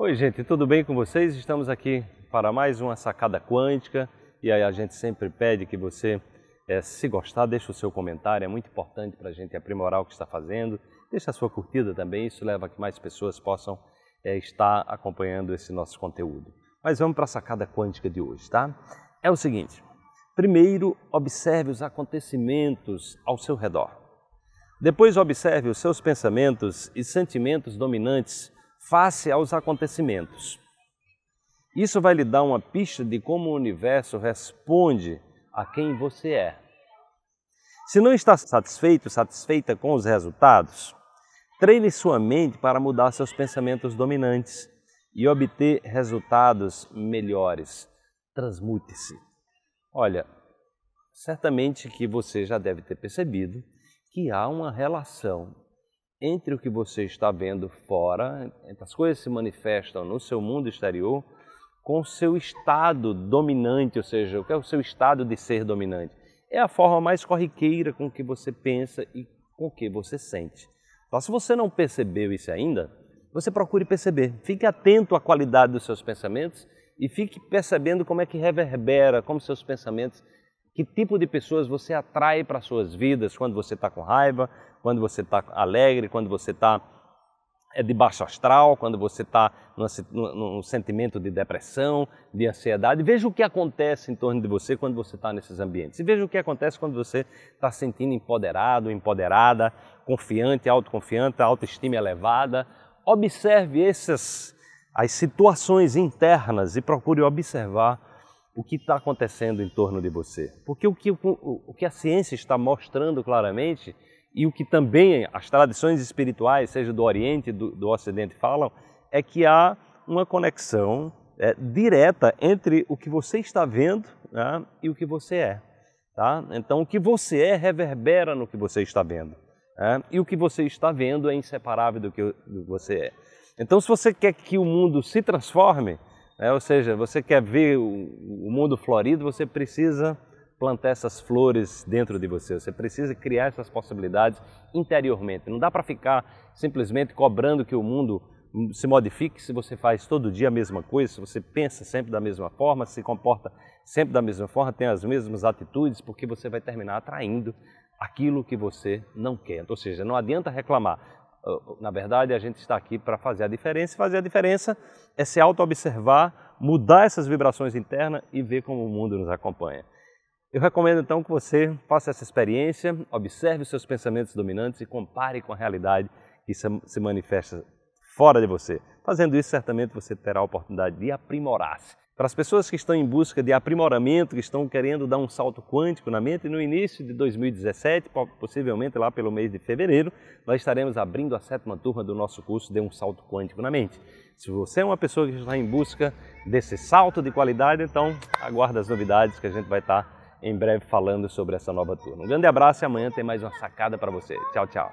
Oi, gente, tudo bem com vocês? Estamos aqui para mais uma sacada quântica e aí a gente sempre pede que você, é, se gostar, deixe o seu comentário, é muito importante para a gente aprimorar o que está fazendo. Deixe a sua curtida também, isso leva a que mais pessoas possam é, estar acompanhando esse nosso conteúdo. Mas vamos para a sacada quântica de hoje, tá? É o seguinte: primeiro, observe os acontecimentos ao seu redor. Depois, observe os seus pensamentos e sentimentos dominantes face aos acontecimentos. Isso vai lhe dar uma pista de como o universo responde a quem você é. Se não está satisfeito, satisfeita com os resultados, treine sua mente para mudar seus pensamentos dominantes e obter resultados melhores. Transmute-se. Olha, certamente que você já deve ter percebido que há uma relação entre o que você está vendo fora, as coisas se manifestam no seu mundo exterior, com o seu estado dominante, ou seja, o que é o seu estado de ser dominante? É a forma mais corriqueira com que você pensa e com que você sente. Então, se você não percebeu isso ainda, você procure perceber. Fique atento à qualidade dos seus pensamentos e fique percebendo como é que reverbera, como seus pensamentos que tipo de pessoas você atrai para suas vidas quando você está com raiva, quando você está alegre, quando você está é de baixo astral, quando você está num sentimento de depressão, de ansiedade. Veja o que acontece em torno de você quando você está nesses ambientes. E veja o que acontece quando você está sentindo empoderado, empoderada, confiante, autoconfiante, autoestima elevada. Observe essas as situações internas e procure observar o que está acontecendo em torno de você. Porque o que, o, o que a ciência está mostrando claramente e o que também as tradições espirituais, seja do Oriente do, do Ocidente, falam, é que há uma conexão é, direta entre o que você está vendo né, e o que você é. Tá? Então, o que você é reverbera no que você está vendo. Né, e o que você está vendo é inseparável do que você é. Então, se você quer que o mundo se transforme, é, ou seja, você quer ver o, mundo florido, você precisa plantar essas flores dentro de você, você precisa criar essas possibilidades interiormente. Não dá para ficar simplesmente cobrando que o mundo se modifique se você faz todo dia a mesma coisa, se você pensa sempre da mesma forma, se comporta sempre da mesma forma, tem as mesmas atitudes, porque você vai terminar atraindo aquilo que você não quer. Ou seja, não adianta reclamar. Na verdade, a gente está aqui para fazer a diferença. E fazer a diferença é se auto-observar, mudar essas vibrações internas e ver como o mundo nos acompanha. Eu recomendo então que você faça essa experiência, observe os seus pensamentos dominantes e compare com a realidade que se manifesta fora de você. Fazendo isso, certamente você terá a oportunidade de aprimorar-se. Para as pessoas que estão em busca de aprimoramento, que estão querendo dar um salto quântico na mente, no início de 2017, possivelmente lá pelo mês de fevereiro, nós estaremos abrindo a sétima turma do nosso curso de um salto quântico na mente. Se você é uma pessoa que está em busca desse salto de qualidade, então aguarde as novidades que a gente vai estar em breve falando sobre essa nova turma. Um grande abraço e amanhã tem mais uma sacada para você. Tchau, tchau.